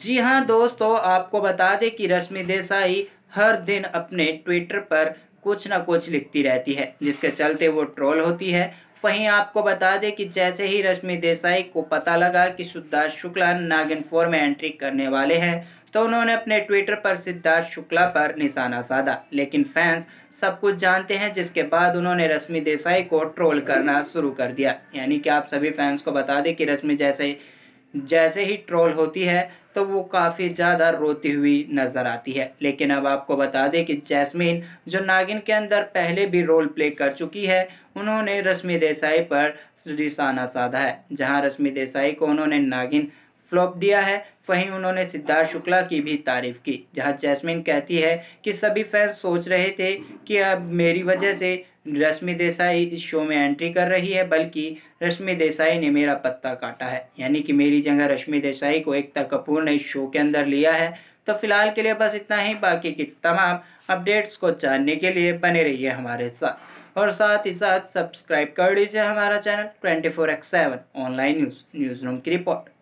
जी हाँ दोस्तों आपको बता दें कि रश्मि देसाई हर दिन अपने ट्विटर पर कुछ ना कुछ लिखती रहती है जिसके चलते वो ट्रोल होती है वहीं आपको बता दें कि जैसे ही रश्मि देसाई को पता लगा कि सिद्धार्थ शुक्ला नागिन फोर में एंट्री करने वाले हैं तो उन्होंने अपने ट्विटर पर सिद्धार्थ शुक्ला पर निशाना साधा लेकिन फैंस सब कुछ जानते हैं जिसके बाद उन्होंने रश्मि देसाई को ट्रोल करना शुरू कर दिया यानी कि आप सभी फैंस को बता दें कि रश्मि जैसे जैसे ही ट्रोल होती है तो वो काफ़ी ज़्यादा रोती हुई नज़र आती है लेकिन अब आपको बता दें कि जैस्मिन जो नागिन के अंदर पहले भी रोल प्ले कर चुकी है उन्होंने रश्मि देसाई पर निशाना साधा है जहां रश्मि देसाई को उन्होंने नागिन फ्लॉप दिया है वहीं उन्होंने सिद्धार्थ शुक्ला की भी तारीफ की जहां जैस्मिन कहती है कि सभी फैंस सोच रहे थे कि अब मेरी वजह से रश्मि देसाई इस शो में एंट्री कर रही है बल्कि रश्मि देसाई ने मेरा पत्ता काटा है यानी कि मेरी जगह रश्मि देसाई को एकता कपूर ने इस शो के अंदर लिया है तो फिलहाल के लिए बस इतना ही बाकी की तमाम अपडेट्स को जानने के लिए बने रहिए हमारे साथ और साथ ही साथ सब्सक्राइब कर लीजिए हमारा channel twenty four X seven online news news room की रिपोर्ट